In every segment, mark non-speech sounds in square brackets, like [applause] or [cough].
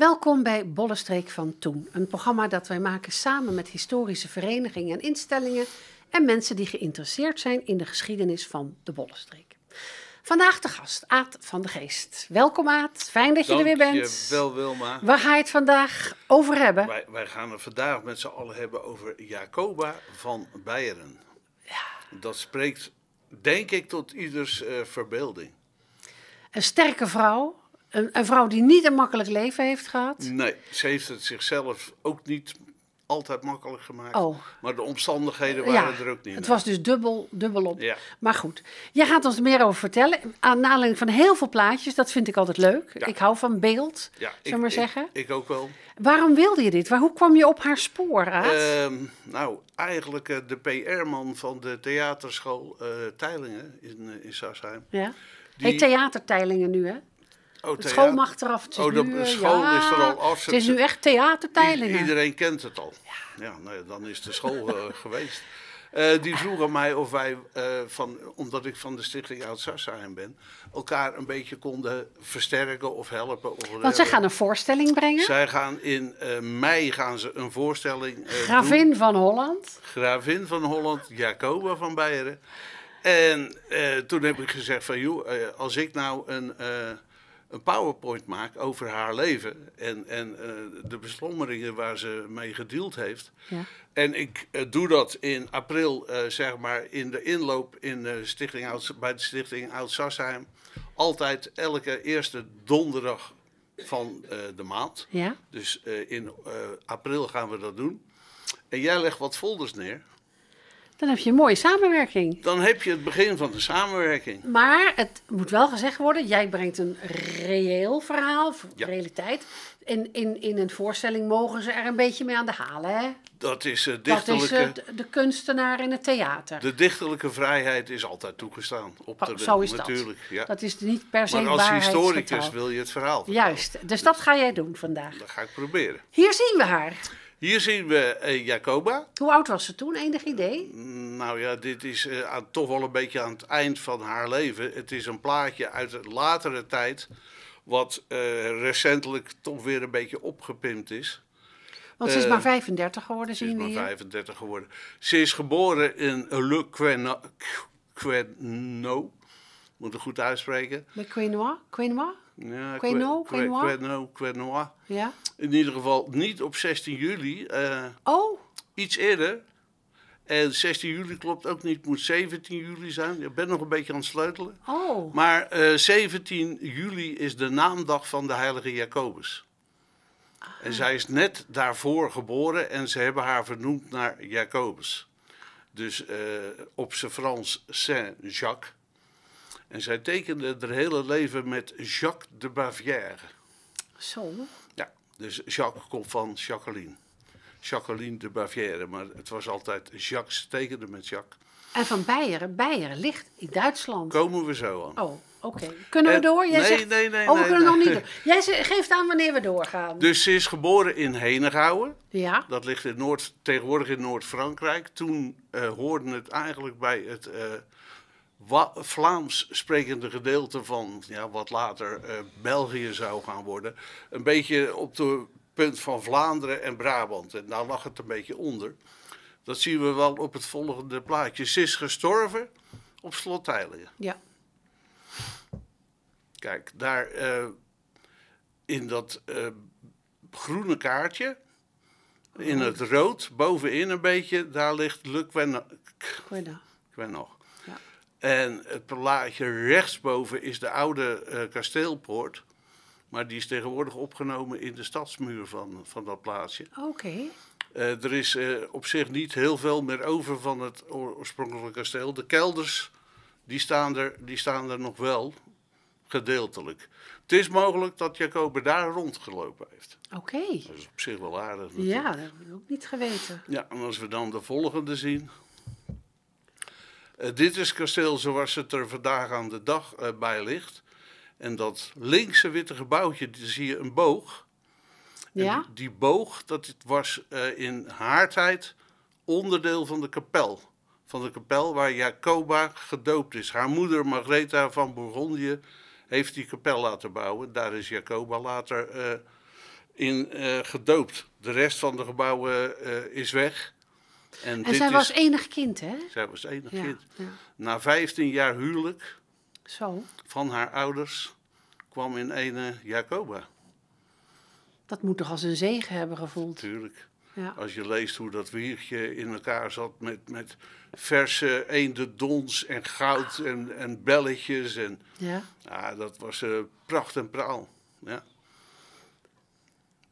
Welkom bij Bollestreek van Toen, een programma dat wij maken samen met historische verenigingen en instellingen en mensen die geïnteresseerd zijn in de geschiedenis van de Bollestreek. Vandaag de gast, Aad van de Geest. Welkom Aad, fijn dat je er weer bent. Wel Wilma. Waar ga je het vandaag over hebben? Wij, wij gaan het vandaag met z'n allen hebben over Jacoba van Beieren. Ja. Dat spreekt, denk ik, tot ieders uh, verbeelding. Een sterke vrouw, een, vrouw die niet een makkelijk leven heeft gehad. Nee, ze heeft het zichzelf ook niet altijd makkelijk gemaakt. Oh. Maar de omstandigheden waren er ook niet. Het was dus dubbel, dubbel op. Ja. Maar goed, jij gaat ons meer over vertellen. Aan aanleiding van heel veel plaatjes, dat vind ik altijd leuk. Ik hou van beeld, ja, ik, maar zeggen. Ik, ook wel. Waarom wilde je dit? Waar, hoe kwam je op haar spoor, Raad? Ehm, nou, eigenlijk eh, de PR-man van de theaterschool uh, Teilingen in, eh, in Sarsheim. Ja. Die... Hey, theaterteilingen nu, hè? Oh, het school eraf. Het oh, de school oh, eh, is er al af. Het is nu echt theatertijden. Iedereen kent het al. Ja, ja nou dan is de school eh, [laughs] geweest. Eh, die vroegen mij of wij, van, omdat ik van de Stichting Oud-Sassheim ben, elkaar een beetje konden versterken of helpen. Of Want zij gaan een voorstelling brengen? Zij gaan in mei gaan ze een voorstelling. Gravin van Holland. Gravin van Holland, Jacoba van Beieren. En toen heb ik gezegd: van joh, als ik nou een een PowerPoint maakt over haar leven en, en eh, de beslommeringen waar ze mee gedeeld heeft. Ja. En ik eh, doe dat in april, eh, zeg maar, in de inloop in, de stichting Oud, bij de Stichting Oud-Sassheim. Altijd elke eerste donderdag van de maand. Ja. Dus in april gaan we dat doen. En jij legt wat folders neer. Dan heb je een mooie samenwerking. Dan heb je het begin van de samenwerking. Maar het moet wel gezegd worden, jij brengt een reëel verhaal, ja. realiteit. In, in, in een voorstelling mogen ze er een beetje mee aan de halen, hè? Dat is, uh, eh, dichterlijke, dat is uh, de kunstenaar in het theater. De dichterlijke vrijheid is altijd toegestaan. Op oh, de zo is natuurlijk. Dat. dat is niet per se Maar als historicus wil je het verhaal Juist, dus, dus dat ga jij doen vandaag. Dat ga ik proberen. Hier zien we haar. Hier zien we eh, Jacoba. Hoe oud was ze toen? Enig idee? Mm, nou ja, dit is eh, toch wel een beetje aan het eind van haar leven. Het is een plaatje uit een latere tijd, wat eh, recentelijk toch weer een beetje opgepimpt is. Want ze is maar 35 geworden, zien we Ze is maar 35 geworden. Ze is geboren in Le Queno. Queno. Moet het goed uitspreken. Le Quenois? Ja, Queno? Nou, ja. In ieder geval niet op 16 juli. Eh, oh. Iets eerder. En 16 juli klopt ook niet, moet 17 juli zijn. Ik ben nog een beetje aan het sleutelen. Oh. Maar 17 eh, juli is de naamdag van de heilige Jacobus. En zij is net daarvoor geboren en ze hebben haar vernoemd naar Jacobus. Dus eh, op zijn Frans Saint-Jacques. En zij tekende haar hele leven met Jacques de Bavière. Zo. Ja, dus Jacques komt van Jacqueline. Jacqueline de Bavière, maar het was altijd Jacques, tekende met Jacques. En van Beieren, Beieren ligt in Duitsland. Komen we zo aan. Oh, oké. Kunnen we door? Jij nee, nee, nee. Oh, we kunnen nog niet door. [laughs] Jij zegt, geeft aan wanneer we doorgaan. Dus ze is geboren in Henegouwen. Ja. Dat ligt in Noord, tegenwoordig in Noord-Frankrijk. Toen uh, hoorde het eigenlijk bij het... Eh, Vlaams sprekende gedeelte van ja, wat later eh, België zou gaan worden, een beetje op de punt van Vlaanderen en Brabant. En daar lag het een beetje onder. Dat zien we wel op het volgende plaatje. Ze is gestorven op slot Ja. Kijk, daar eh, in dat eh, groene kaartje, in oh. het rood, bovenin een beetje, daar ligt Luc Quenna. nog. En het plaatje rechtsboven is de oude eh, kasteelpoort. Maar die is tegenwoordig opgenomen in de stadsmuur van, van dat plaatsje. Oké. Eh, er is eh, op zich niet heel veel meer over van het oorspronkelijke kasteel. De kelders, die staan er, die staan er nog wel, gedeeltelijk. Het is mogelijk dat Jacob daar rondgelopen heeft. Oké. Dat is op zich wel aardig. Natuurlijk. Ja, dat hebben ik ook niet geweten. Ja, en als we dan de volgende zien. Eh, dit is kasteel zoals het er vandaag aan de dag eh, bij ligt. En dat linkse witte gebouwtje, daar zie je een boog. Ja? En die, boog, dat was eh, in haar tijd onderdeel van de kapel. Van de kapel waar Jacoba gedoopt is. Haar moeder Margaretha van Bourgondië heeft die kapel laten bouwen. Daar is Jacoba later in gedoopt. De rest van de gebouwen is weg. En, zij was enig kind, hè? Zij was enig kind. Na 15 jaar huwelijk Zo. van haar ouders kwam in ene Jacoba. Dat moet toch als een zegen hebben gevoeld? Tuurlijk. Ja. Als je leest hoe dat wiertje in elkaar zat met, met verse eendendons en goud en, en belletjes. En, ja. dat was eh, pracht en praal. Ja.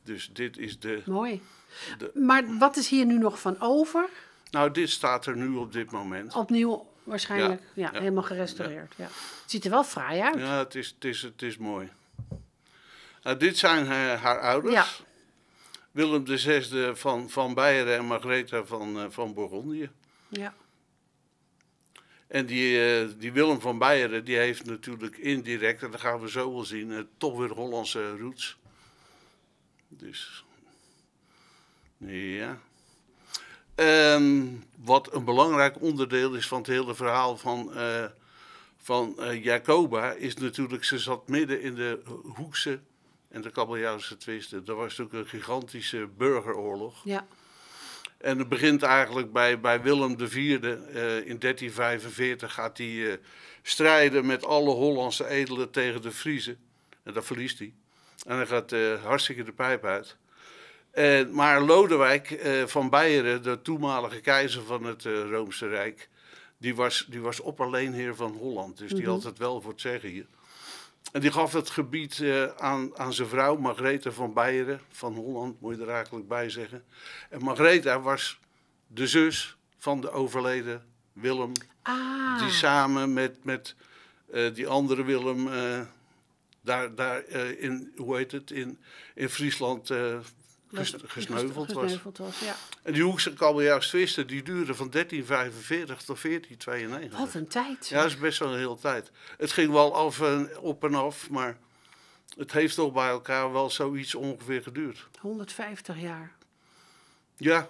Dus dit is de... Mooi maar wat is hier nu nog van over? Nou, dit staat er nu op dit moment. Opnieuw waarschijnlijk, ja, helemaal gerestaureerd. Ja. Het ziet er wel fraai uit. Ja, het is, het is, het is mooi. Eh, dit zijn haar, ouders. Willem VI van, van Beieren en Margaretha van, eh, van Bourgondië. Ja. En die, eh, die Willem van Beieren, die heeft natuurlijk indirect, en dat gaan we zo wel zien, toch weer Hollandse roots. Dus... Ja. Ehm, wat een belangrijk onderdeel is van het hele verhaal van, eh, van eh, Jacoba, is natuurlijk, ze zat midden in de Hoekse en de Kabeljauwse twisten. Dat was natuurlijk een gigantische burgeroorlog. Ja. En het begint eigenlijk bij, bij Willem IV. Uh, eh, in 1345 gaat hij strijden met alle Hollandse edelen tegen de Friese En dat verliest hij. En dan gaat hartstikke de pijp uit. Eh, maar Lodewijk eh, van Beieren, de toenmalige keizer van het uh, Roomse Rijk, die was, die was opperleenheer van Holland. Dus die mhm. had het wel voor het zeggen hier. En die gaf het gebied aan, aan zijn vrouw, Margreta van Beieren, van Holland, moet je er eigenlijk bij zeggen. En Margreta was de zus van de overleden Willem, ah. die samen met, met die andere Willem daar, daar in, hoe heet het, in, in Friesland gesneuveld, gesneuveld was. ja. En die Hoekse kabeljaarstvisten die duurden van 1345 tot 1492. Wat een tijd. Ja, dat is best wel een hele tijd. Het ging wel af en op en af, maar het heeft toch bij elkaar wel zoiets ongeveer geduurd. 150 jaar. Ja.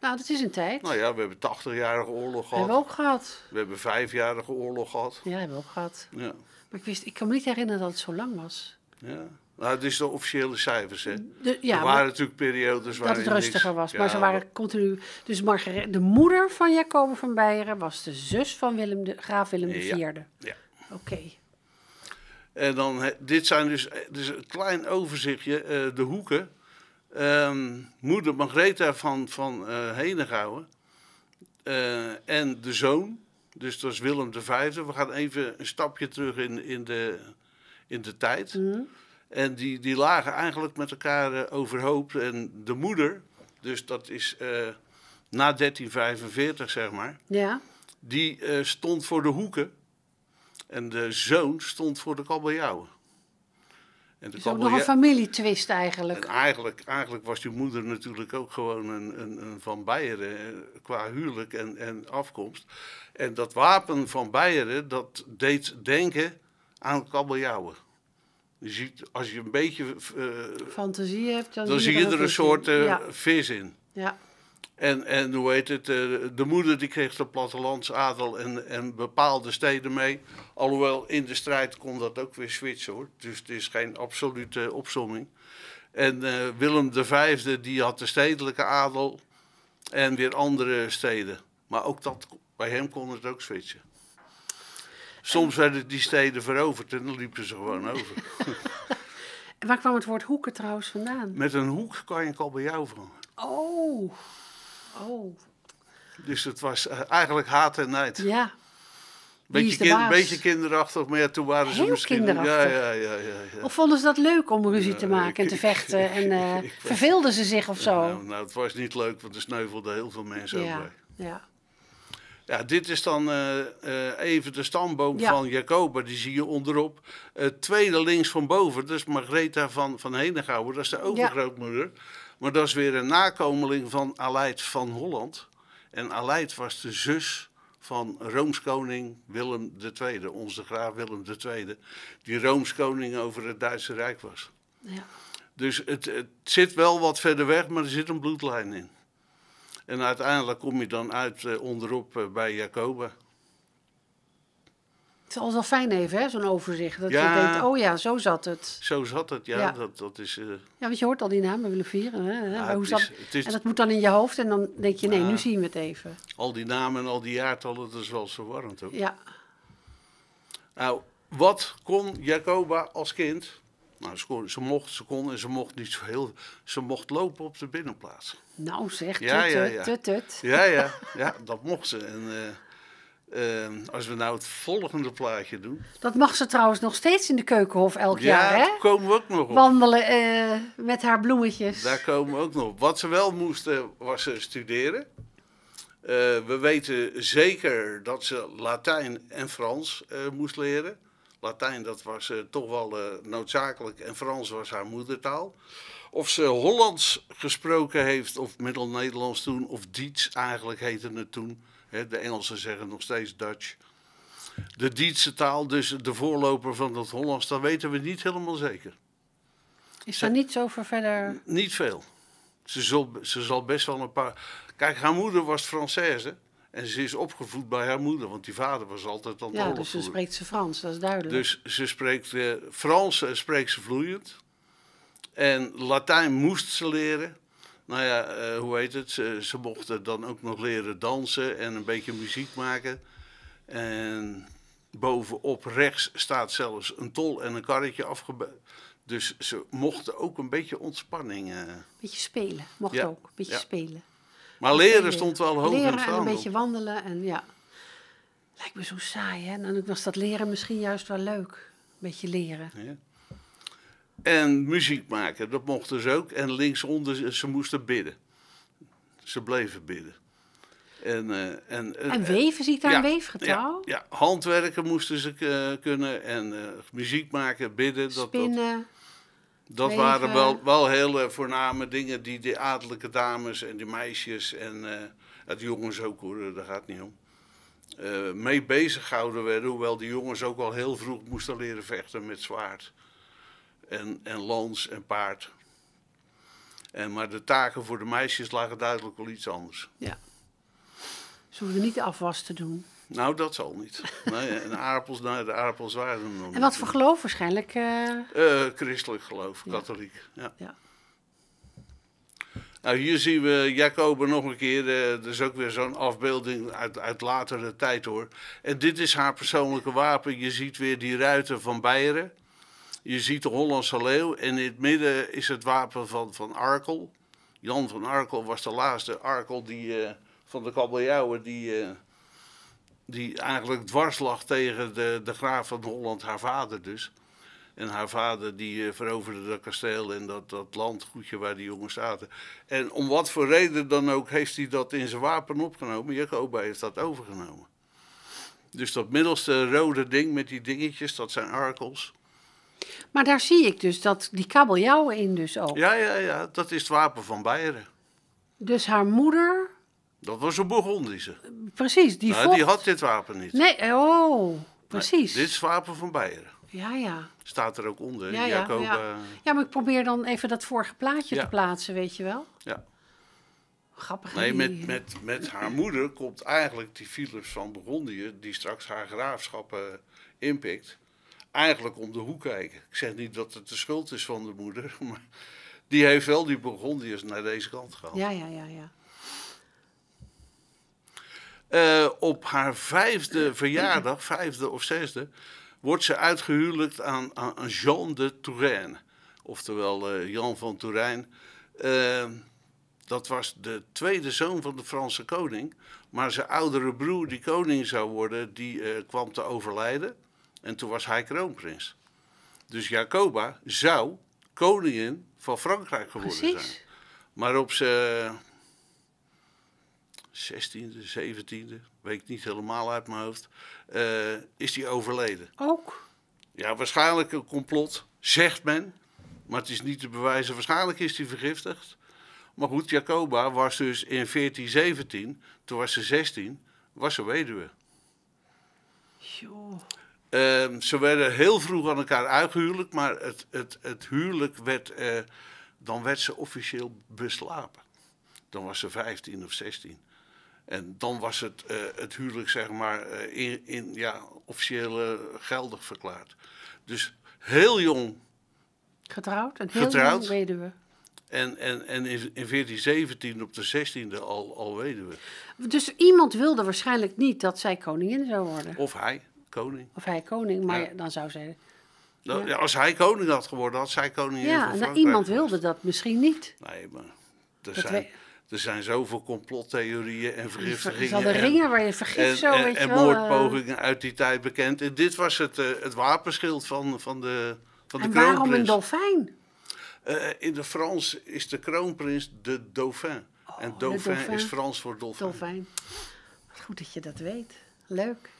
Nou, dat is een tijd. Nou ja, we hebben 80-jarige oorlog gehad. We hebben we ook gehad. We hebben vijfjarige oorlog gehad. Ja, hebben we ook gehad. Ja. Maar ik, wist, ik kan me niet herinneren dat het zo lang was. Ja. Nou, het is de officiële cijfers, hè? er waren natuurlijk periodes waar het rustiger was, maar ze waren continu... Dus de moeder van Jacob van Beieren was de zus van Willem de, graaf Willem IV. Ja. ja. Oké. En dan, dit zijn dus, eh, dus een klein overzichtje, eh, de hoeken. Um, moeder Margaretha van, van eh, Henegouwen. en de zoon, dus dat is Willem V. We gaan even een stapje terug in, in, de, in de tijd. Mm en die, die lagen eigenlijk met elkaar eh, overhoop. En de moeder, dus dat is eh, na 1345 zeg maar, ja. die eh, stond voor de hoeken. En de zoon stond voor de kabeljauwen. En de is ook nog een familietwist eigenlijk. En eigenlijk. Eigenlijk was die moeder natuurlijk ook gewoon een, een, Van Beieren qua huwelijk en, en afkomst. En dat wapen van Beieren, dat deed denken aan kabeljauwen. Je ziet, als je een beetje eh, fantasie hebt, dan, dan zie je, er een, soort eh, vis in. Ja. En, en hoe heet het? Eh, de moeder die kreeg de plattelandsadel en, en bepaalde steden mee. Alhoewel in de strijd kon dat ook weer switchen hoor. Dus het is geen absolute opzomming. En Willem V die had de stedelijke adel en weer andere steden. Maar ook dat, bij hem kon het ook switchen. Soms werden die steden veroverd en dan liepen ze gewoon over. [laughs] Waar kwam het woord hoeken trouwens vandaan? Met een hoek kan je jou vangen. Oh. Oh. Dus het was eh, eigenlijk haat en nijd. Ja. Beetje, beetje kinderachtig, maar toen waren ze misschien... Kinderachtig. Ja, ja, ja, ja, ja, Of vonden ze dat leuk om ruzie te maken en te vechten? en uh, [laughs] verveelden ze zich of zo? Nou, nou, het was niet leuk, want er sneuvelden heel veel mensen over. Ja, ja. Ja, dit is dan eh, eh, even de stamboom van Jacoba, die zie je onderop. Uh, tweede links van boven, dat is van, van Henegouwen, dat is de overgrootmoeder. Maar dat is weer een nakomeling van Aleid van Holland. En Aleid was de zus van Rooms koning Willem II, onze graaf Willem II, die Rooms koning over het Duitse Rijk was. Ja. Dus het, het zit wel wat verder weg, maar er zit een bloedlijn in. En uiteindelijk kom je dan uit eh, onderop eh, bij Jacoba. Het is altijd wel fijn even, hè, zo'n overzicht. Dat je denkt, oh ja, zo zat het. Zo zat het, ja. ja. Dat, dat is, eh, Ja, want je hoort al die namen willen vieren. Hè? Ja, hoe zat... En dat moet dan in je hoofd en dan denk je, nee, nu zien we het even. Al die namen en al die jaartallen, dat is wel verwarrend ook. Ja. Nou, wat kon Jacoba als kind? Nou, ze, kon, ze, mocht, ze kon en ze mocht niet zo heel... Ze mocht lopen op de binnenplaats. Nou zeg, tut, ja, ja, ja. Ja, [laughs] ja, dat mocht ze. En eh, eh, als we nou het volgende plaatje doen... Dat mag ze trouwens nog steeds in de Keukenhof elk jaar, hè? daar komen we ook nog op. Wandelen eh, met haar bloemetjes. Daar komen we ook nog op. Wat ze wel moesten, was studeren. we weten zeker dat ze Latijn en Frans moest leren... Latijn, dat was eh, toch wel eh, noodzakelijk. En Frans was haar moedertaal. Of ze Hollands gesproken heeft, of Middel-Nederlands toen, of Diets eigenlijk heette het toen. de Engelsen zeggen nog steeds Dutch. De Dietse taal, dus de voorloper van dat Hollands, dat weten we niet helemaal zeker. Is er niet zo ver verder? Niet veel. Ze zal, ze zal best wel een paar. Kijk, haar moeder was Française. En ze is opgevoed bij haar moeder, want die vader was altijd aan het Ja, dus ze spreekt ze Frans, dat is duidelijk. Dus ze spreekt eh, Frans en spreekt ze vloeiend. En Latijn moest ze leren. Nou ja, eh, hoe heet het? Ze, ze mochten dan ook nog leren dansen en een beetje muziek maken. En bovenop rechts staat zelfs een tol en een karretje afgebeeld. Dus ze mochten ook een beetje ontspanning. Een eh, Beetje spelen, mocht ook. Een beetje ja. spelen. Maar leren stond wel hoog in het en een beetje wandelen en ja. Lijkt me zo saai, hè? En was dat leren misschien juist wel leuk. Een beetje leren. Ja. En muziek maken, dat mochten ze ook. En linksonder, ze moesten bidden. Ze bleven bidden. En, eh, en, eh, en, eh, weven, zie ik daar een weefgetouw? Ja, handwerken moesten ze kunnen en muziek maken, bidden. Dat, Spinnen. Dat, dat waren wel, wel hele voorname dingen die de adellijke dames en de meisjes en uh, het jongens ook hoor, eh, daar gaat niet om. Eh, mee bezig werden, hoewel de jongens ook al heel vroeg moesten leren vechten met zwaard en, en lans en paard. En, maar de taken voor de meisjes lagen duidelijk wel iets anders. Ja. Ze hoefden niet de afwas te doen. Nou, dat zal niet. Nee, en aardappels, de aardappels waren er nog En wat voor geloof waarschijnlijk? Eh, eh, christelijk geloof, katholiek. Ja. ja. Nou, hier zien we Jacoben nog een keer. Uh, eh, dat is ook weer zo'n afbeelding uit, uit latere tijd hoor. En dit is haar persoonlijke wapen. Je ziet weer die ruiten van Beieren. Je ziet de Hollandse leeuw. En in het midden is het wapen van, van Arkel. Jan van Arkel was de laatste Arkel die, van de kabeljauwen die die eigenlijk dwarslag tegen de, de graaf van Holland, haar vader dus. En haar vader die eh, veroverde dat kasteel en dat, dat landgoedje waar die jongens zaten. En om wat voor reden dan ook heeft hij dat in zijn wapen opgenomen. Jacoba heeft dat overgenomen. Dus dat middelste rode ding met die dingetjes, dat zijn arkels. Maar daar zie ik dus dat die kabeljauw in dus ook. Ja, ja, ja. Dat is het wapen van Beieren. Dus haar moeder dat was een Bourgondische. Precies, die nou, Die had dit wapen niet. Nee, oh, precies. dit is wapen van Beieren. Ja, ja. Staat er ook onder, ja, Jacob, ja, eh. ja. maar ik probeer dan even dat vorige plaatje te plaatsen, weet je wel. Ja. Grappig. Nee, met, met, met haar moeder komt eigenlijk die Philips van Burgondië, die straks haar graafschappen inpikt, eigenlijk om de hoek kijken. Ik zeg niet dat het de schuld is van de moeder, [laughs] maar die heeft wel die Burgondiërs naar deze kant gehad. Ja, ja, ja, ja. Eh, op haar vijfde verjaardag, vijfde of zesde, wordt ze uitgehuwelijkd aan, aan Jean de Touraine. Oftewel uh, Jan van Touraine. Eh, dat was de tweede zoon van de Franse koning. Maar zijn oudere broer, die koning zou worden, die kwam te overlijden. En toen was hij kroonprins. Dus Jacoba zou koningin van Frankrijk geworden Precies. zijn. Maar op ze 16e, 17e, weet ik niet helemaal uit mijn hoofd, eh, is die overleden. Ook? Ja, waarschijnlijk een complot, zegt men. Maar het is niet te bewijzen. Waarschijnlijk is hij vergiftigd. Maar goed, Jacoba was dus in 1417, toen was ze 16, was ze weduwe. Joh. Ehm, ze werden heel vroeg aan elkaar uitgehuwelijk, maar het, het, het huwelijk werd, eh, dan werd ze officieel beslapen. Dan was ze 15 of 16. En dan was het, eh, het huwelijk, zeg maar, eh, in, in, ja, officieel eh, geldig verklaard. Dus heel jong. Getrouwd? Een heel jong weduwe. En, en, en in 1417 op de 16e al, al weduwe. Dus iemand wilde waarschijnlijk niet dat zij koningin zou worden. Of hij koning. Of hij koning, maar dan zou zij... Nou, ja. Als hij koning had geworden, had zij koningin Ja, nou, iemand wilde dat misschien niet. Nee, maar dat zijn... Er zijn zoveel complottheorieën en vergiftigingen. de ringen waar je vergif en, zo, en, weet en, je wel, eh, moordpogingen uit die tijd bekend. En dit was het, eh, het wapenschild van, van de, van de en waarom een dolfijn? Eh, in de Frans is de kroonprins de dauphin. Oh, en dauphin, is Frans voor dolfijn. dolfijn. Goed dat je dat weet. Leuk.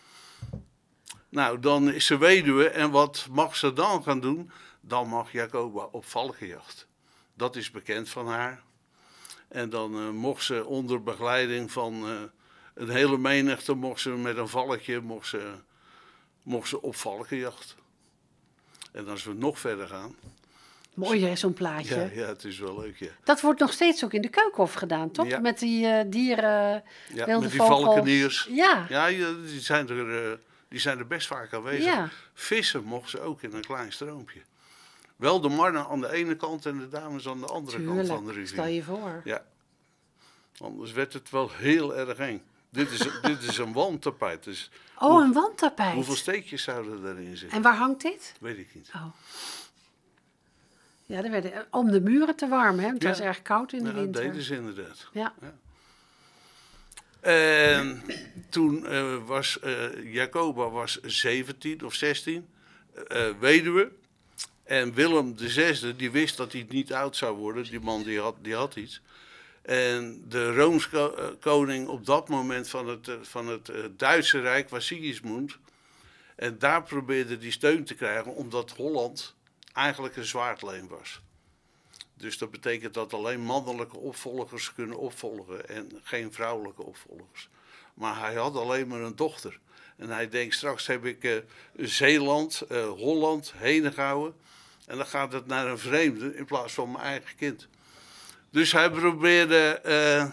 Nou, dan is ze weduwe. En wat mag ze dan gaan doen? Dan mag Jacoba op valkenjacht. Dat is bekend van haar. En dan eh, mochten ze onder begeleiding van eh, een hele menigte, mocht ze met een valkje, mocht ze, ze op valkenjacht. En als we nog verder gaan, Mooi hè, zo'n plaatje. Ja, ja, het is wel leuk, ja. Dat wordt nog steeds ook in de Keukenhof gedaan, toch? Met die eh, dieren, ja, met die vogels. valkeniers. Ja. Ja, die zijn, er, die zijn er best vaak aanwezig. Vissen mochten ze ook in een klein stroompje. Wel de mannen aan de ene kant en de dames aan de andere kant van de rivier. Stel je voor. Ja. Anders werd het wel heel erg eng. Dit is, [laughs] dit is een wandtapijt. Dus oh, een wandtapijt. Hoeveel steekjes zouden erin zitten? En waar hangt dit? Weet ik niet. Oh. Ja, werd om de muren te warmen. Hè? ja. het was erg koud in de ja, winter. Dat deden ze inderdaad. Ja. En toen eh, was eh, Jacoba was 17 of 16, uh, eh, weduwe. En Willem VI, die wist dat hij niet oud zou worden. Die man die had, die had iets. En de Rooms koning op dat moment van het, eh, van het eh, Duitse Rijk was Sigismund. En daar probeerde hij steun te krijgen, omdat Holland eigenlijk een zwaardleen was. Dus dat betekent dat alleen mannelijke opvolgers kunnen opvolgen en geen vrouwelijke opvolgers. Maar hij had alleen maar een dochter. En hij denkt, straks heb ik eh, Zeeland, Holland, Henegouwen. En dan gaat het naar een vreemde in plaats van mijn eigen kind. Dus hij probeerde eh,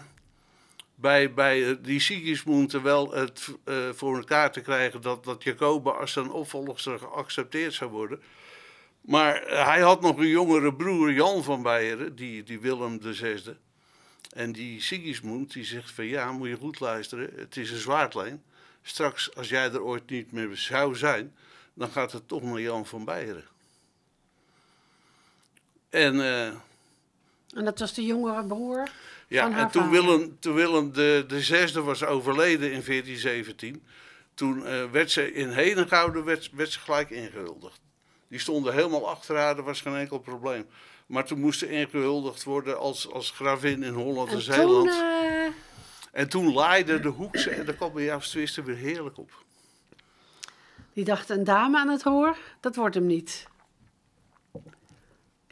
bij, bij die Sigismund wel het eh, voor elkaar te krijgen dat, dat Jacoba als zijn opvolger geaccepteerd zou worden. Maar eh, hij had nog een jongere broer, Jan van Beieren, die, die Willem VI. En die Sigismund die zegt van ja, moet je goed luisteren, het is een zwaardlijn. Straks, als jij er ooit niet meer zou zijn, dan gaat het toch naar Jan van Beieren. En, eh, en dat was de jongere broer? Ja, van haar en toen Willem, toen Willem de, de zesde was overleden in 1417, toen eh, werd ze in Henegouwen werd, werd ze gelijk ingehuldigd. Die stonden helemaal achter haar, er was geen enkel probleem. Maar toen moest ze ingehuldigd worden als, als gravin in Holland en, en Zeeland. Toen, eh, En toen laaide de hoekse en daar kwam bij jouw weer heerlijk op. Die dacht, een dame aan het hoor, dat wordt hem niet.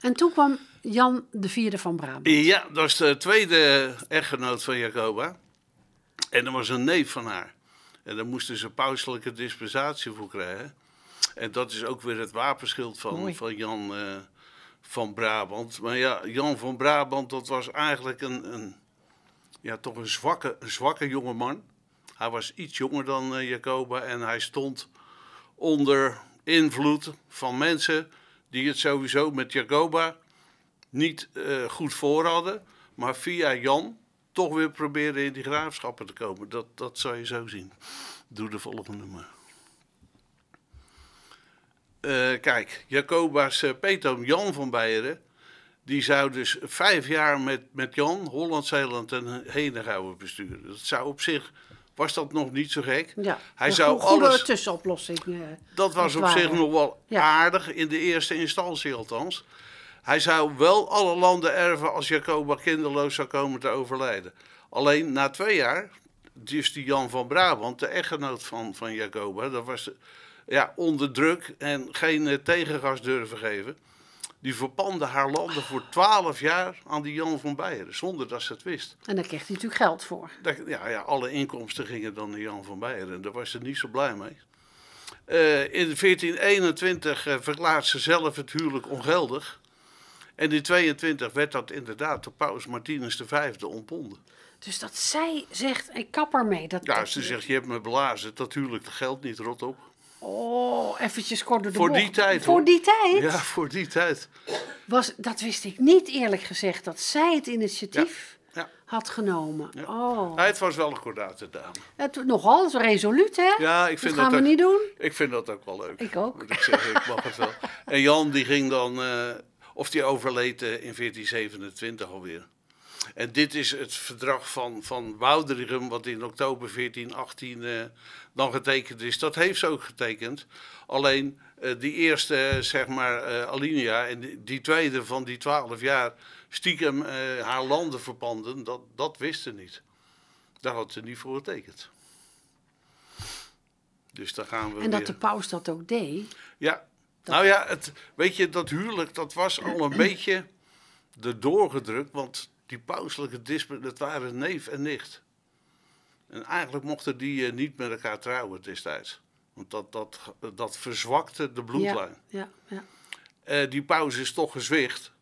En toen kwam Jan de Vierde van Brabant. Ja, dat was de tweede echtgenoot van Jacoba. En er was een neef van haar. En daar moesten ze pauselijke dispensatie voor krijgen. En dat is ook weer het wapenschild van, van Jan eh, van Brabant. Maar ja, Jan van Brabant, dat was eigenlijk een, een ja, toch een zwakke, een zwakke jonge man. Hij was iets jonger dan eh, Jacoba en hij stond onder invloed van mensen die het sowieso met Jacoba niet eh, goed voor hadden. Maar via Jan toch weer proberen in die graafschappen te komen. Dat, dat zou je zo zien. Doe de volgende maar. Eh, kijk, Jacobas uh, Jan van Beieren. Die zou dus vijf jaar met, met Jan Holland, Zeeland en Henegouwen besturen. Dat zou op zich was dat nog niet zo gek. Ja, hij zou goede alles... tussenoplossing. Eh, dat was op zich nog wel aardig, in de eerste instantie althans. Hij zou wel alle landen erven als Jacoba kinderloos zou komen te overlijden. Alleen na twee jaar, dus die Jan van Brabant, de echtgenoot van, van Jacoba, dat was ja, onder druk en geen eh, tegengas durven geven. Die verpande haar landen voor twaalf jaar aan die Jan van Beieren, zonder dat ze het wist. En daar kreeg hij natuurlijk geld voor. Dat, ja, ja, alle inkomsten gingen dan naar Jan van Beieren. En daar was ze niet zo blij mee. Eh, in 1421 uh, eh, verklaart ze zelf het huwelijk ongeldig. En in 22 werd dat inderdaad door paus Martinus V ontbonden. Dus dat zij zegt, ik kap ermee. Dat, ja, ze zegt, je hebt me blazen, dat huwelijk geld geldt niet, rot op. Oh, eventjes kort door de Voor die tijd. Voor die tijd? Ja, voor die tijd. Was, dat wist ik niet eerlijk gezegd, dat zij het initiatief had genomen. Oh. Hij het was wel een kordate dame. Het, nogal, zo resoluut hè? Ja, ik vind dat, dat gaan we niet doen. Ik vind dat ook wel leuk. Ik ook. ik, En Jan die ging dan, eh, of die overleed eh, in 1427 alweer. En dit is het verdrag van, van wat in oktober 1418 uh, eh, dan getekend is. Dat heeft ze ook getekend. Alleen eh, die eerste, eh, zeg maar, alinea en die, tweede van die twaalf jaar stiekem haar landen verpanden, dat, dat wist ze niet. Daar had ze niet voor getekend. Dus daar gaan we. En dat de paus dat ook deed. Ja. Nou ja, het, weet je, dat huwelijk dat was al een beetje erdoor gedrukt. Want die pauselijke dispen, dat waren neef en nicht. En eigenlijk mochten die eh, niet met elkaar trouwen destijds. Want dat, dat, dat verzwakte de bloedlijn. Ja, ja, eh, die paus is toch gezwicht.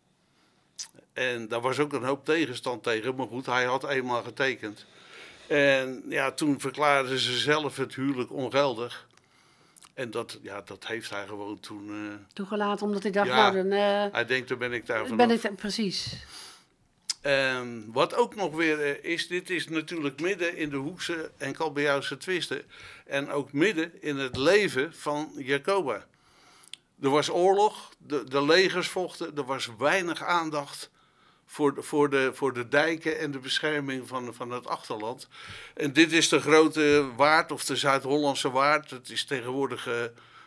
En daar was ook een hoop tegenstand tegen. Maar goed, hij had eenmaal getekend. En ja, toen verklaarden ze zelf het huwelijk ongeldig. En dat, ja, dat heeft hij gewoon toen... Eh, Toegelaten, omdat hij dacht, ja, nou, hij denkt, dan ben ik daar vanaf. Ben ik, precies. Ehm, wat ook nog weer eh, is, dit is natuurlijk midden in de Hoekse en Kalbejuwse twisten. En ook midden in het leven van Jacoba. Er was oorlog, de, de legers vochten, er was weinig aandacht voor, voor, de, voor de dijken en de bescherming van, van het achterland. En dit is de grote waard, of de Zuid-Hollandse waard. Het is tegenwoordig, eh,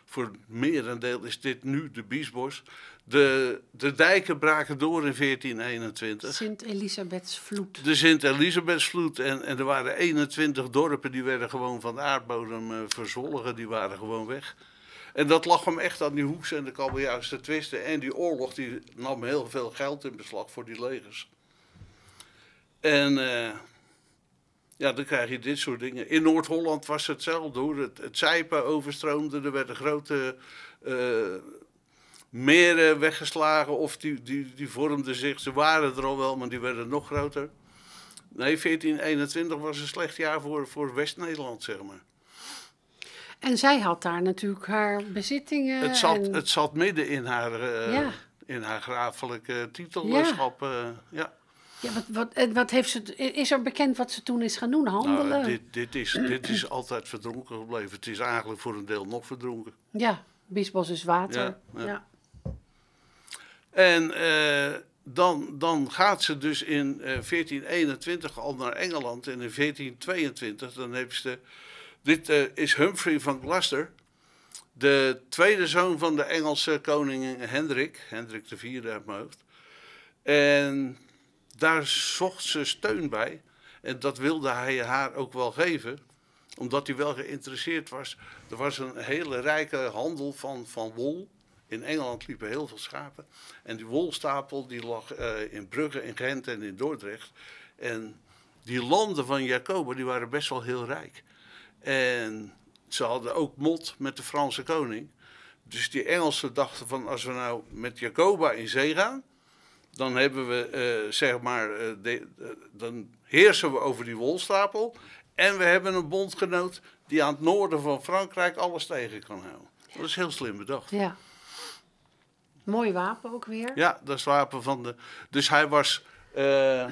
voor het merendeel is dit nu de Biesbos. De, de dijken braken door in 1421. Sint-Elisabethsvloed. De Sint-Elisabethsvloed. En, en er waren 21 dorpen die werden gewoon van de aardbodem uh, verzwolgen. Die waren gewoon weg. En dat lag hem echt aan die hoeks en de kabeljauwse twisten. En die oorlog die nam heel veel geld in beslag voor die legers. En eh, ja, dan krijg je dit soort dingen. In Noord-Holland was hetzelfde hoor. Het, het Zijpen overstroomde. Er werden grote eh, meren weggeslagen of die, die, die vormden zich. Ze waren er al wel, maar die werden nog groter. Nee, 1421 was een slecht jaar voor, voor West-Nederland, zeg maar. En zij had daar natuurlijk haar bezittingen. Het zat, het zat midden in haar, eh, in haar grafelijke titelschap. Ja. Eh, ja. ja. wat, wat, wat heeft ze, is er bekend wat ze toen is gaan doen? Nou, Handelen? Nou, dit, dit, is, dit is altijd verdronken gebleven. Het is eigenlijk voor een deel nog verdronken. Ja, Biesbos is water. ja. En eh, dan, dan gaat ze dus in 1421 eh, al naar Engeland. En in 1422 dan heeft ze. Dit eh, is Humphrey van Gloucester. De tweede zoon van de Engelse koning Hendrik, Hendrik IV uit mijn hoofd. En daar zocht ze steun bij. En dat wilde hij haar ook wel geven, omdat hij wel geïnteresseerd was. Er was een hele rijke handel van, van wol. In Engeland liepen heel veel schapen. En die wolstapel die lag eh, in Brugge, in Gent en in Dordrecht. En die landen van Jacoba die waren best wel heel rijk. En ze hadden ook mot met de Franse koning. Dus die Engelsen dachten van als we nou met Jacoba in zee gaan, dan hebben we eh, zeg maar, eh, dan heersen we over die wolstapel. En we hebben een bondgenoot die aan het noorden van Frankrijk alles tegen kan houden. Dat is heel slim bedacht. Ja. Mooi wapen ook weer. Ja, dat is het wapen van de. Dus hij was. Eh, [clears throat]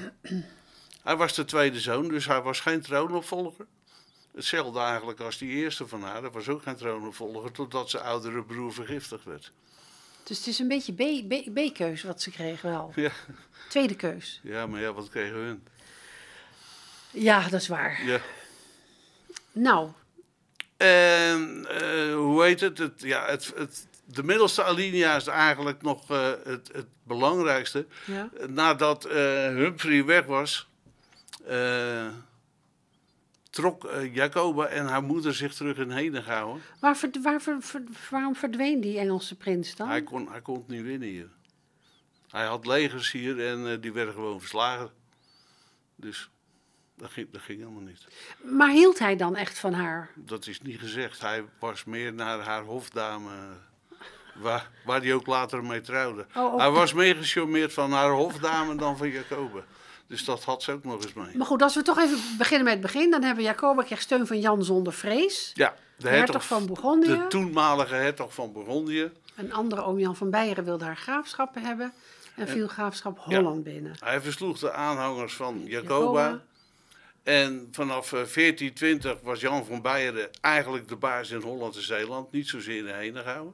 hij was de tweede zoon, dus hij was geen troonopvolger. Hetzelfde eigenlijk als die eerste van haar. Dat was ook geen troonopvolger, totdat zijn oudere broer vergiftigd werd. Dus het is een beetje B-keus wat ze kregen wel. Ja. Tweede keus. Ja, maar ja, wat kregen hun? Ja, dat is waar. Ja. Nou. En eh, hoe heet het? het ja, het, het de middelste alinea is eigenlijk nog eh, het, het, belangrijkste. Nadat uh, Humphrey weg was, eh, trok Jacoba en haar moeder zich terug in Henegouwen. Waar waar, waarom verdween die Engelse prins dan? Hij kon, hij kon het niet winnen hier. Hij had legers hier en die werden gewoon verslagen. Dus dat ging, dat ging helemaal niet. Maar hield hij dan echt van haar? Dat is niet gezegd. Hij was meer naar haar hofdame Waar, waar hij ook later mee trouwde. Oh, hij was meer van haar hofdame dan van Jacoba. Dus dat had ze ook nog eens mee. Maar goed, als we toch even beginnen met het begin. Dan hebben Jacoba kreeg steun van Jan zonder vrees. Ja, de hertog, van Bourgondië. De toenmalige hertog van Bourgondië. Een andere oom Jan van Beieren wilde haar graafschappen hebben. En, viel graafschap Holland binnen. Hij versloeg de aanhangers van Jacoba. En vanaf 1420 eh, was Jan van Beieren eigenlijk de baas in Holland en Zeeland. Niet zozeer in Henegouwen.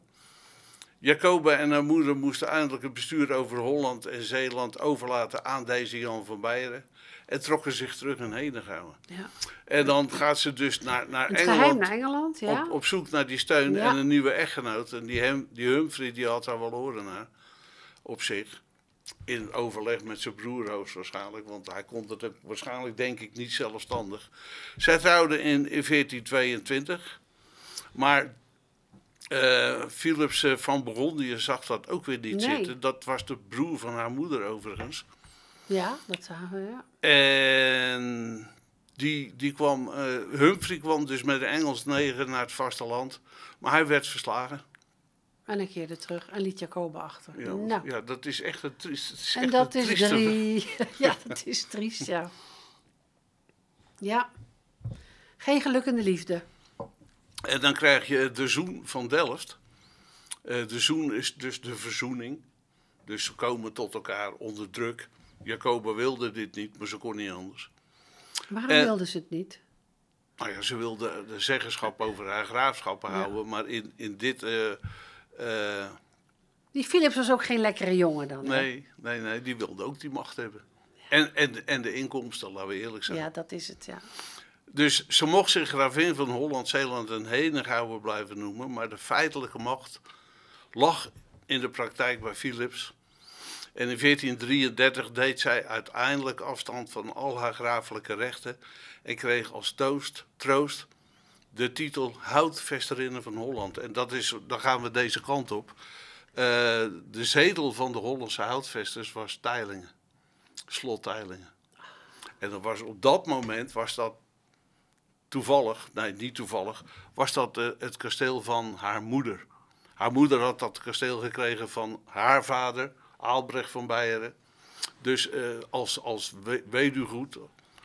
Jacoba en haar moeder moesten eindelijk het bestuur over Holland en Zeeland overlaten aan deze Jan van Beieren. En trokken zich terug in Henegouwen. Ja. En dan gaat ze dus naar, naar Engeland. Naar Engeland ja. op, zoek naar die steun en een nieuwe echtgenoot. En die, hem, die Humphrey die had daar wel horen naar. Op zich. In overleg met zijn broer waarschijnlijk, Want hij kon het waarschijnlijk, denk ik, niet zelfstandig. Zij trouwden in, in 1422. Maar eh, Philips eh, van die zag dat ook weer niet zitten. Dat was de broer van haar moeder overigens. Ja, dat zagen we, ja. En die, die kwam, uh, Humphrey kwam dus met de Engels neger naar het vasteland. Maar hij werd verslagen. En een keerde terug en liet Jacoba achter. Ja, nou. ja dat is echt een triest. Dat is en dat is drie. [laughs] [laughs] ja, dat is triest, ja. Ja. Geen gelukkige liefde. En dan krijg je de zoen van Delft. Eh, de zoen is dus de verzoening. Dus ze komen tot elkaar onder druk. Jacoba wilde dit niet, maar ze kon niet anders. Waarom en, wilde ze het niet? Nou ja, ze wilde de zeggenschap over haar graafschappen houden, maar in, in dit. Eh, eh, die Philips was ook geen lekkere jongen dan. Nee, nee, nee, die wilde ook die macht hebben. En, en, en de inkomsten, laten we eerlijk zijn. Ja, dat is het, ja. Dus ze mocht zich gravin van Holland, Zeeland en Henegouwen blijven noemen, maar de feitelijke macht lag in de praktijk bij Philips. En in 1433 deed zij uiteindelijk afstand van al haar grafelijke rechten en kreeg als toost, troost de titel Houtvesterinnen van Holland. En dat is, dan gaan we deze kant op. Eh, de zetel van de Hollandse houtvesters was Teilingen, slot Teilingen. En dat was, op dat moment was dat toevallig, nee niet toevallig, was dat eh, het kasteel van haar moeder. Haar moeder had dat kasteel gekregen van haar vader, Aalbrecht van Beieren. Dus eh, als, als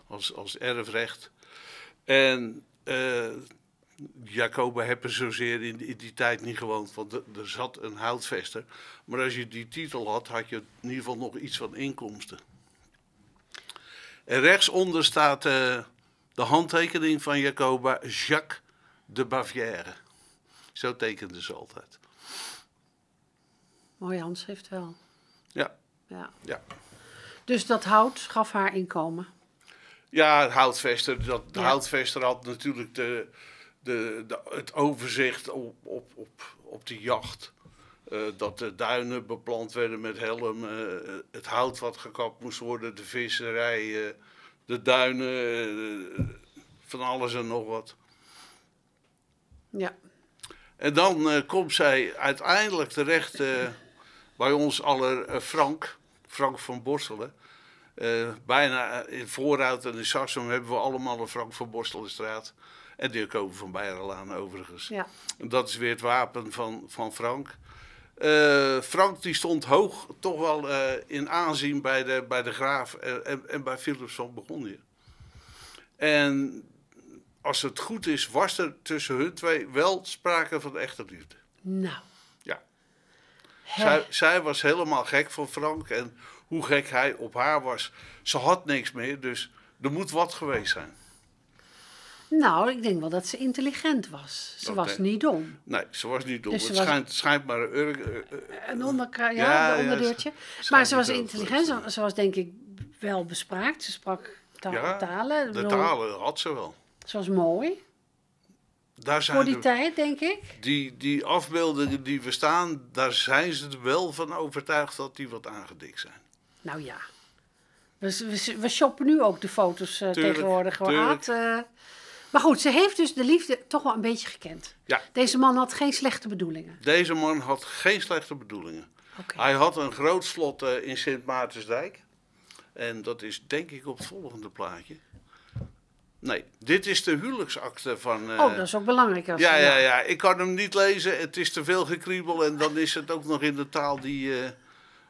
als, als erfrecht. En uh, eh, Jacoba hebben zozeer in die, in die, tijd niet gewoond, want er, zat een houtvester. Maar als je die titel had, had je in ieder geval nog iets van inkomsten. En rechtsonder staat de handtekening van Jacoba Jacques de Bavière. Zo tekende ze altijd. Mooi handschrift wel. Ja. ja. ja. Dus dat hout gaf haar inkomen. Ja, het houtvester. Dat, ja. houtvester had natuurlijk de, de, de, het overzicht op, op, op, op de jacht. Eh, dat de duinen beplant werden met helm, eh, het hout wat gekapt moest worden, de visserij de duinen, eh, van alles en nog wat. Ja. En dan eh, komt zij uiteindelijk terecht eh, bij ons aller Frank, Frank van Borselen. bijna in Voorhout en in Saxum hebben we allemaal een Frank van Borstelenstraat. En die komen van Beirenlaan overigens. Ja. En dat is weer het wapen van, van Frank. Eh, Frank die stond hoog toch wel eh, in aanzien bij de, bij de Graaf eh, en, en, bij Philips van hier. En als het goed is, was er tussen hun twee wel sprake van echte liefde. Nou. Ja. Zij, zij, was helemaal gek van Frank en hoe gek hij op haar was. Ze had niks meer, dus er moet wat geweest zijn. Nou, ik denk wel dat ze intelligent was. Ze was niet dom. Nee, ze was niet dom. Dus het schijnt, schijnt maar een, uh, uh, een ja, ja, een onderdeurtje. maar ze was intelligent. Ze, was denk ik wel bespraakt. Ze sprak talen. De talen had ze wel. Ze was mooi. Daar zijn Voor die tijd, denk ik. Die, die afbeeldingen die we staan, daar zijn ze wel van overtuigd dat die wat aangedikt zijn. Nou ja. We, we, shoppen nu ook de foto's tegenwoordig. Tuurlijk. Hard, maar goed, ze heeft dus de liefde toch wel een beetje gekend. Ja. Deze man had geen slechte bedoelingen. Deze man had geen slechte bedoelingen. Okay. Hij had een groot slot eh, in Sint Maartensdijk. En dat is denk ik op het volgende plaatje. Nee, dit is de huwelijksakte van. Eh, oh, dat is ook belangrijk. Als ja, ja, ja, ik kan hem niet lezen. Het is te veel gekriebel. En dan is het ook nog in de taal die, eh,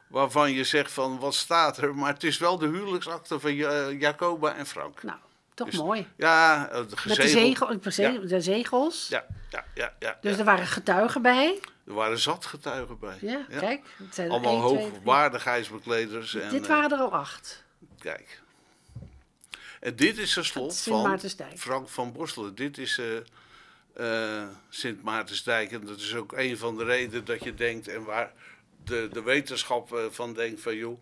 waarvan je zegt: van wat staat er? Maar het is wel de huwelijksakte van Jacoba en Frank. Nou. Toch dus, mooi. Ja, eh, Met de, zegel, de zegels. Ja, ja, ja. ja dus er waren getuigen bij. Er waren zat getuigen bij. Ja, kijk. Het zijn Allemaal hoogwaardigheidsbekleders. En, dit eh, waren er al acht. Kijk. En dit is de slot van Frank van Borstelen. Dit is eh, Sint Maartensdijk. En dat is ook een van de redenen dat je denkt... en waar de, de wetenschap van denkt van... joh,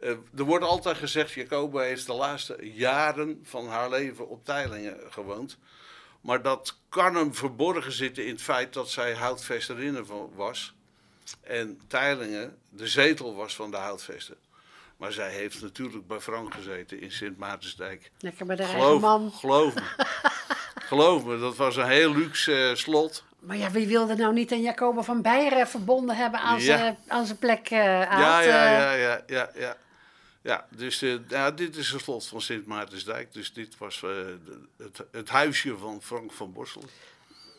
eh, er wordt altijd gezegd, Jacoba heeft de laatste jaren van haar leven op Teilingen gewoond. Maar dat kan hem verborgen zitten in het feit dat zij houtvesterin was. En Teilingen de zetel was van de houtvester. Maar zij heeft natuurlijk bij Frank gezeten in Sint Maartensdijk. Lekker met de geloof, man. Geloof me. [laughs] geloof me, dat was een heel luxe eh, slot. Maar ja, wie wilde nou niet een Jacoba van Beieren verbonden hebben aan zijn plek? Uh, ja, ja, ja, ja. ja. Ja, dus eh, dit is het slot van Sint Maartensdijk. Dus dit was eh, het, het, huisje van Frank van Borsel.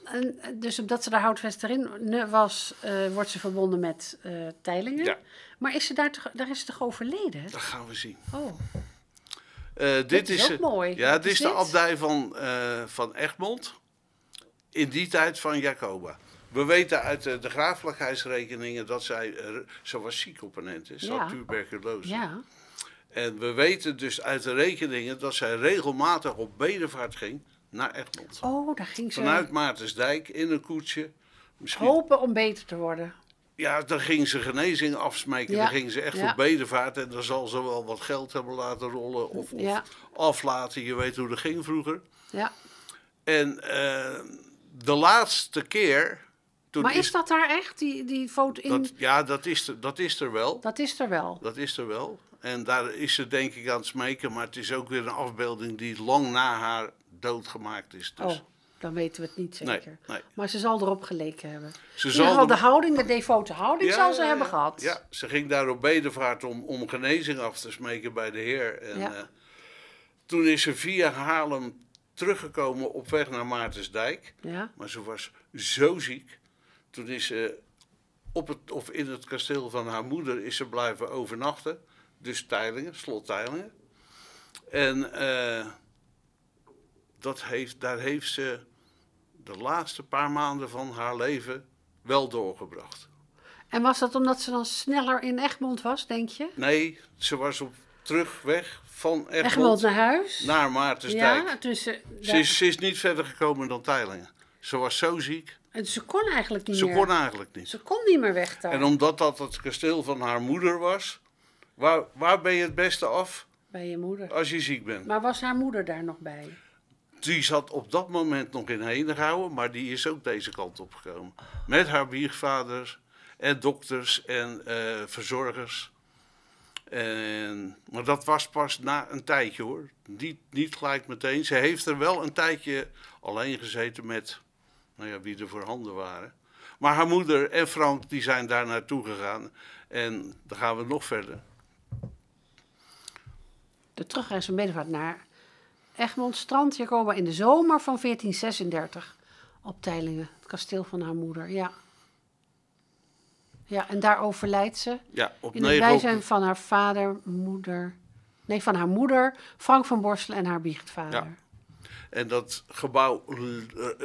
En, eh, dus omdat ze daar erin was, wordt ze verbonden met Teilingen. Maar is ze daar, daar is ze toch overleden? Dat gaan we zien. Oh. dit, dit is, mooi. Ja, dit is, de abdij van, van Egmond. In die tijd van Jacoba. We weten uit de, de graaflijkheidsrekeningen dat zij, ze was ziek op is. Ze ja. tuberculose. Ja. En we weten dus uit de rekeningen dat zij regelmatig op bedevaart ging naar Egmond. Oh, daar ging ze. Vanuit Maartensdijk in een koetsje. Misschien... Hopen om beter te worden. Ja, daar ging ze genezing afsmijken. Daar Dan ging ze echt op bedevaart. En dan zal ze wel wat geld hebben laten rollen of, aflaten. Je weet hoe dat ging vroeger. Ja. En eh, de laatste keer toen maar is, dat daar echt, die, die foto in? Dat, ja, dat is, er, dat is er wel. Dat is er wel. Dat is er wel. En daar is ze denk ik aan het smeken, maar het is ook weer een afbeelding die lang na haar dood gemaakt is. Dus. Oh, dan weten we het niet zeker. Nee, Maar ze zal erop geleken hebben. Ze in ieder geval de houding, de devote houding, ja, zal ze hebben gehad. Ja, ze ging daarop op bedevaart om, om genezing af te smeken bij de Heer. En, eh, toen is ze via Haarlem teruggekomen op weg naar Maartensdijk. Maar ze was zo ziek. Toen is ze op het, of in het kasteel van haar moeder is ze blijven overnachten. Dus teilingen, slotteilingen. En eh, dat heeft, daar heeft ze de laatste paar maanden van haar leven wel doorgebracht. En was dat omdat ze dan sneller in Egmond was, denk je? Nee, ze was op terugweg van Egmond, Egmond naar huis. Naar Maartensdijk. Ja, dus, ze, is, niet verder gekomen dan Teilingen. Ze was zo ziek. En ze kon eigenlijk niet ze meer. Ze kon eigenlijk niet. Ze kon niet meer weg daar. En omdat dat het kasteel van haar moeder was, Waar, waar ben je het beste af? Bij je moeder. Als je ziek bent. Maar was haar moeder daar nog bij? Die zat op dat moment nog in Henegouwen, maar die is ook deze kant op gekomen. Met haar biervader en dokters en eh, verzorgers. En, maar dat was pas na een tijdje hoor. Niet, niet gelijk meteen. Ze heeft er wel een tijdje alleen gezeten met nou ja, wie er voorhanden waren. Maar haar moeder en Frank die zijn daar naartoe gegaan. En dan gaan we nog verder de terugreis van Bedevaart naar Je komen in de zomer van 1436 op Teilingen, het kasteel van haar moeder. Ja. Ja, en daar overlijdt ze. Ja, op in het bijzijn van haar vader, moeder. Nee, van haar moeder, Frank van Borselen en haar biechtvader. Ja. En dat gebouw, eh,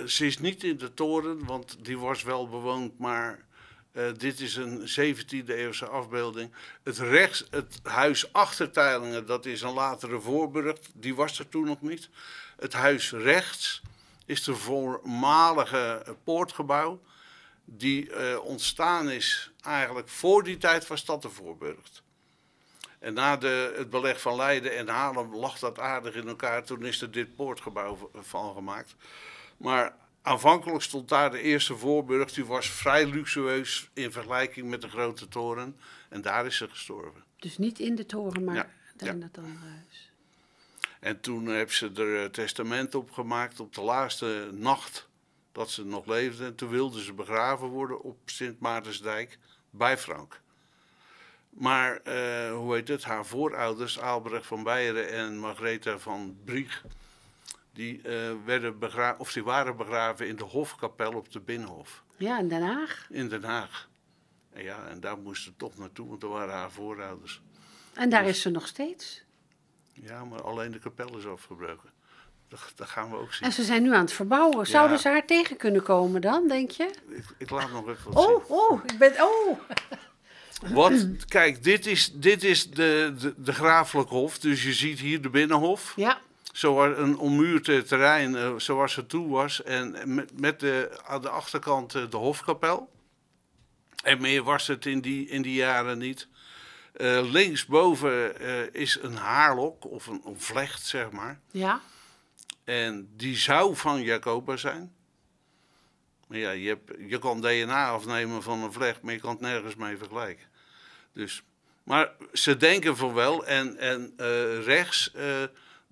ze is niet in de toren, want die was wel bewoond, maar eh, dit is een 17e eeuwse afbeelding. Het, rechts, het huis achter Teilingen, dat is een latere voorburg, die was er toen nog niet. Het huis rechts is de voormalige poortgebouw, die eh, ontstaan is eigenlijk voor die tijd van dat de voorburg. En na de, het beleg van Leiden en Haarlem lag dat aardig in elkaar. Toen is er dit poortgebouw van gemaakt. Maar Aanvankelijk stond daar de eerste voorburg, die was vrij luxueus in vergelijking met de grote toren. En daar is ze gestorven. Dus niet in de toren, maar daar in dat andere huis. En toen heb ze er eh, testament op gemaakt op de laatste nacht dat ze nog leefde. En toen wilde ze begraven worden op Sint Maartensdijk bij Frank. Maar, eh, hoe heet het, haar voorouders, Albrecht van Beieren en Margaretha van Brieg die, eh, werden begraven, of die waren begraven in de Hofkapel op de Binnenhof. Ja, in Den Haag? In Den Haag. En ja, en daar moesten ze toch naartoe, want er waren haar voorouders. En daar dus- is ze nog steeds? Ja, maar alleen de kapel is afgebroken. Dat, dat, gaan we ook zien. En ze zijn nu aan het verbouwen. Zouden ze haar tegen kunnen komen dan, denk je? Ik, ik laat nog even wat oh, Oh, ik ben... Oh! Wat, kijk, dit is, dit is de, de, de hof. Dus je ziet hier de binnenhof. Ja zoals een ommuurd eh, terrein eh, zoals het toen was. En met, met de, aan de achterkant eh, de Hofkapel. En meer was het in die, in die jaren niet. Uh, linksboven is een haarlok of een, een, vlecht, zeg maar. Ja. En die zou van Jacoba zijn. Maar ja, je, hebt, je kan DNA afnemen van een vlecht, maar je kan het nergens mee vergelijken. Dus, maar ze denken van wel. En, en rechts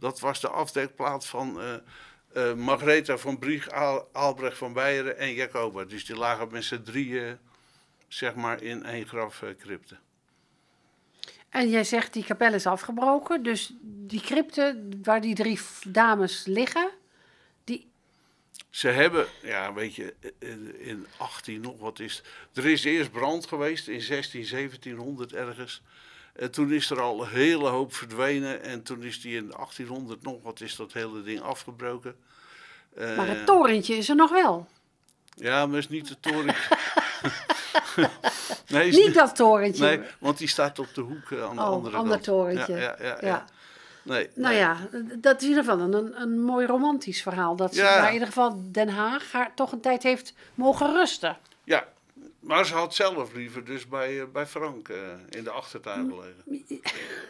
dat was de afdekplaat van uh, eh, eh, Margaretha van Brieg, Al Albrecht van Beieren en Jacoba. Dus die lagen met z'n drieën, zeg maar, in één grafcrypte. Eh, en jij zegt die kapel is afgebroken, dus die crypte waar die drie dames liggen, die... Ze hebben, ja weet je, in 18 nog wat is... Er is eerst brand geweest in 16, 1700 ergens. En toen is er al een hele hoop verdwenen. En toen is die in 1800 nog wat is dat hele ding afgebroken. maar het eh, torentje is er nog wel. Ja, maar is niet het torentje. [laughs] nee, niet dat torentje. Nee, want die staat op de hoek eh, aan de oh, andere ander kant. torentje. ja, ja. ja. ja. ja. Nee, nou ja, dat is in ieder geval een, een mooi romantisch verhaal. Dat ze in ieder geval Den Haag haar toch een tijd heeft mogen rusten. Ja, maar ze had zelf liever dus bij, eh, bij Frank eh, in de achtertuin hm. gelegen.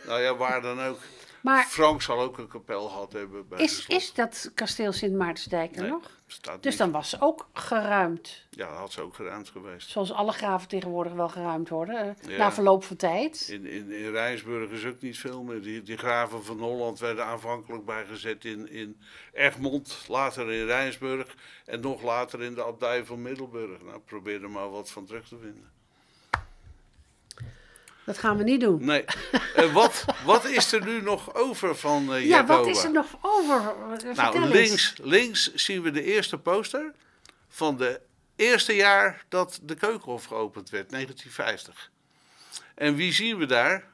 nou ja, waar dan ook. Maar Frank zal ook een kapel gehad hebben. Bij is, is dat kasteel Sint Maartensdijk er nog? Staat dus dan was ze ook geruimd. Ja, dat had ze ook geruimd geweest. Zoals alle graven tegenwoordig wel geruimd worden, eh, na verloop van tijd. In, in, in Rijsburg is ook niet veel meer. Die, die graven van Holland werden aanvankelijk bijgezet in, in Egmond, later in Rijsburg en nog later in de abdij van Middelburg. Nou, probeer er maar wat van terug te vinden. Dat gaan we niet doen. Nee. Eh, wat, wat is er nu nog over van uh, Ja, wat is er nog over? Eh, nou, links, links zien we de eerste poster van het eerste jaar dat de keukenhof geopend werd, 1950. En wie zien we daar?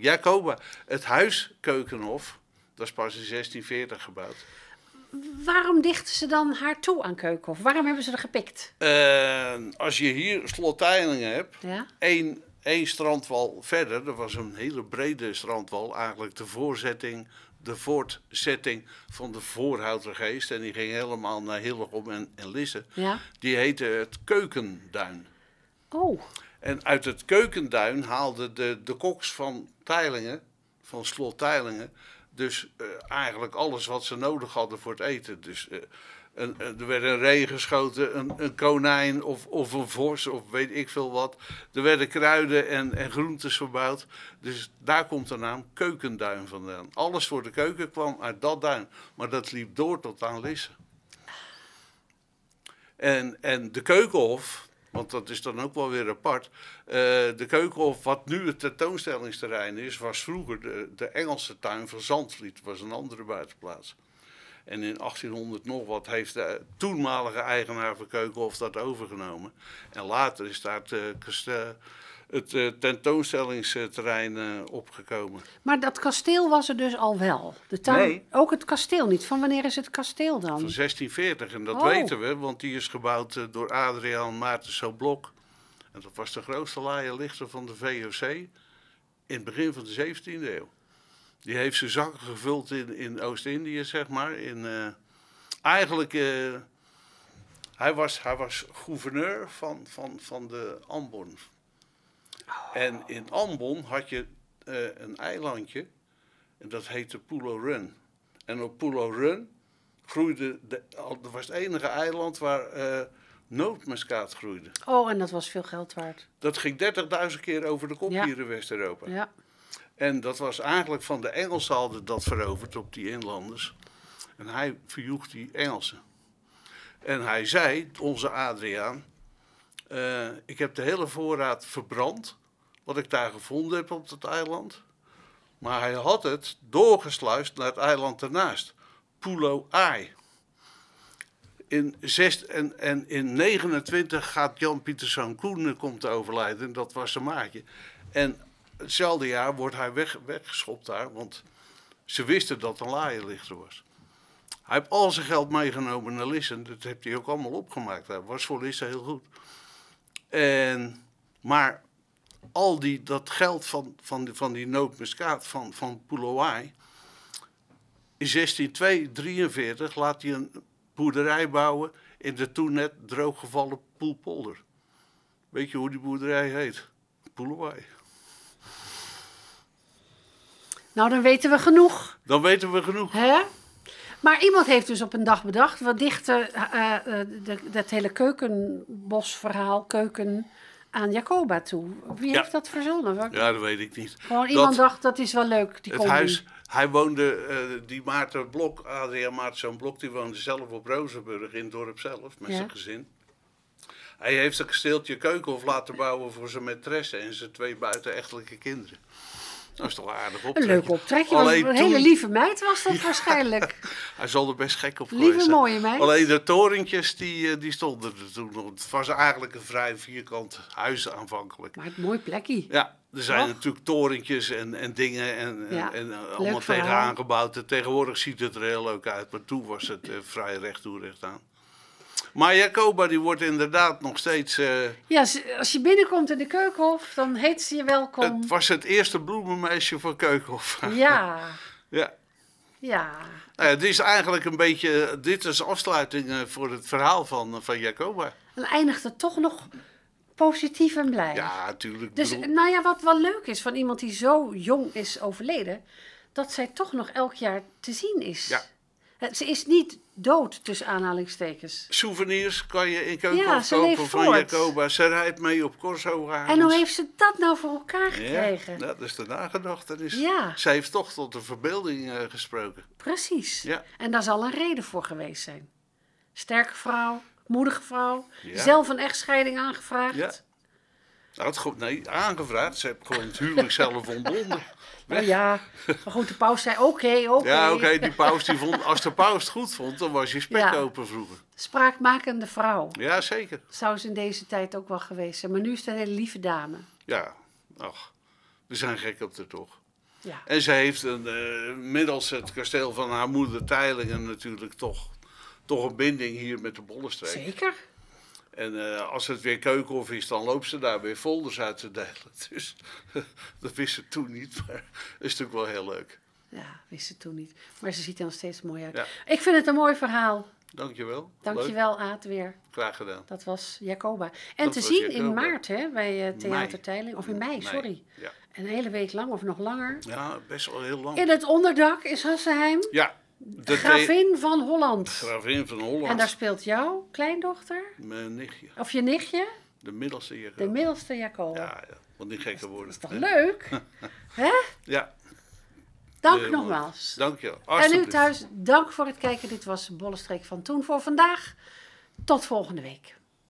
Jacoba. Het huis Keukenhof, dat is pas in 1640 gebouwd. Waarom dichten ze dan haar toe aan Keukenhof? Waarom hebben ze er gepikt? als je hier slotteilingen hebt, ja? één één strandwal verder, dat was een hele brede strandwal, eigenlijk de voorzetting, de voortzetting van de voorhoutergeest. En die ging helemaal naar Hillegom en, en Lisse. Ja. Die heette het Keukenduin. Oh. En uit het Keukenduin haalden de, de koks van Teilingen, van slot Teilingen, dus eh, eigenlijk alles wat ze nodig hadden voor het eten. Dus eh, er werd een ree geschoten, een, een konijn of, of, een vos of weet ik veel wat. Er werden kruiden en, en groentes verbouwd. Dus daar komt de naam keukenduin vandaan. Alles voor de keuken kwam uit dat duin. Maar dat liep door tot aan Lissen. En, en de keukenhof, want dat is dan ook wel weer apart. Eh, de Keukenhof, wat nu het tentoonstellingsterrein is, was vroeger de, de Engelse tuin van Zandvliet. was een andere buitenplaats. En in 1800 nog wat heeft de toenmalige eigenaar van Keukenhof dat overgenomen. En later is daar het, eh, eh, het eh, tentoonstellingsterrein opgekomen. Maar dat kasteel was er dus al wel? De tuin, nee. Ook het kasteel niet? Van wanneer is het kasteel dan? Van 1640 en dat oh. weten we, want die is gebouwd door Adriaan Maarten Blok. En dat was de grootste laaienlichter van de VOC in het begin van de 17e eeuw. Die heeft zijn zakken gevuld in, in Oost-Indië, zeg maar. In, eh, eigenlijk, eh, hij, was, hij was gouverneur van, van, van de Ambon. En in Ambon had je eh, een eilandje, en dat heette Pulo Run. En op Pulo Run groeide, de, dat was het enige eiland waar nootmuskaat groeide. Oh, en dat was veel geld waard. Dat ging 30.000 keer over de kop hier in West-Europa. Ja. En dat was eigenlijk van de Engelsen hadden dat veroverd op die inlanders. En hij verjoeg die Engelsen. En hij zei, onze Adriaan, eh, ik heb de hele voorraad verbrand, wat ik daar gevonden heb op dat eiland. Maar hij had het doorgesluist naar het eiland ernaast, Pulo Ai. In zes, en, en in 29 gaat Jan Pieter Koenen komt te overlijden, dat was zijn maatje. En hetzelfde jaar wordt hij weg, weggeschopt daar, want ze wisten dat een laaienlichter was. Hij heeft al zijn geld meegenomen naar Lissen, dat heeft hij ook allemaal opgemaakt. Dat was voor Lissen heel goed. En, maar al die, dat geld van, van, die, van die noodmuskaat van, van in 1643 laat hij een boerderij bouwen in de toen net drooggevallen Poelpolder. Weet je hoe die boerderij heet? Poelwaai. Nou, dan weten we genoeg. Dan weten we genoeg. Hè? Maar iemand heeft dus op een dag bedacht, wat dichter uh, eh, eh, de, dat hele keukenbosverhaal, keuken aan Jacoba toe. Wie heeft dat verzonnen? Ja, dat weet ik niet. Gewoon iemand dacht, dat is wel leuk, die het huis, Hij woonde, eh, die Maarten Blok, Adriaan Maarten Blok, die woonde zelf op Rozenburg in het dorp zelf, met zijn gezin. Hij heeft een kasteeltje keukenhof laten bouwen voor zijn maîtresse en zijn twee buitenechtelijke kinderen. Dat is toch een aardig optrekje. Een leuk optrekje. Alleen een hele lieve meid was dat [laughs] waarschijnlijk. [laughs] Hij zal er best gek op Lieve mooie meid. Alleen de torentjes die, eh, die stonden er toen nog. Het was eigenlijk een vrij vierkant huis aanvankelijk. Maar het mooi plekje. Ja, er zijn natuurlijk torentjes en, en dingen en, en, eh, allemaal tegenaan aangebouwd. tegenwoordig ziet het er heel leuk uit, maar toen was het eh, vrij recht recht aan. Maar Jacoba die wordt inderdaad nog steeds... Eh, ja, als je binnenkomt in de Keukenhof, dan heet ze je welkom. Het was het eerste bloemenmeisje van Keukenhof. [laughs] Ja. ja. Ja. Nou dit is eigenlijk een beetje, dit is afsluiting eh, voor het verhaal van, eh, van Jacoba. Dan eindigt het toch nog positief en blij. Ja, natuurlijk. Dus nou ja, wat wel leuk is van iemand die zo jong is overleden, dat zij toch nog elk jaar te zien is. Ja. Ze is niet dood, tussen aanhalingstekens. Souvenirs kan je in Keuken ja, kopen van voort. Jacoba. Ze rijdt mee op corso En hoe heeft ze dat nou voor elkaar gekregen? Ja, dat is de nagedachtenis. Ja. Ze heeft toch tot de verbeelding eh, gesproken. Precies. Ja. En daar zal een reden voor geweest zijn. Sterke vrouw, moedige vrouw, ja. zelf een echtscheiding aangevraagd. Had goed, nee, aangevraagd. Ze heeft gewoon het huwelijk zelf ontbonden. [laughs] Oh ja, maar goed, de paus zei oké, oké. Ja, oké, die paus die vond, als de paus het goed vond, dan was je spek ja. open vroeger. Spraakmakende vrouw. Ja, zeker. Zou ze in deze tijd ook wel geweest zijn. Maar nu is het een hele lieve dame. Ja, ach, we zijn gek op haar toch. Ja. En ze heeft een, eh, middels het kasteel van haar moeder Teilingen natuurlijk toch, toch een binding hier met de Bollenstreek. Zeker. En eh, als het weer keukenhof is, dan loopt ze daar weer folders uit te delen. [laughs] Dus [laughs] dat wist ze toen niet, maar dat [laughs] is natuurlijk wel heel leuk. Ja, wist ze toen niet. Maar ze ziet er nog steeds mooi uit. Ik vind het een mooi verhaal. Dankjewel. Dankjewel, wel, Aad, weer. Graag gedaan. Dat was Jacoba. En te zien in maart hè, bij eh, Theater Tijling. Of in mei, sorry. Ja. Een hele week lang of nog langer. Ja, best wel heel lang. In het onderdak in Hassenheim. Ja, de Gravin van Holland. van Holland. En daar speelt jouw kleindochter? Mijn nichtje. Of je nichtje? De middelste Jacob. De middelste Jacob. Ja, ja. niet gekke woorden. Dat is toch leuk? [laughs] Hè? Ja. Dank nogmaals. Dank je. En nu thuis, dank voor het kijken. Dit was Bollestreek van Toen voor vandaag. Tot volgende week.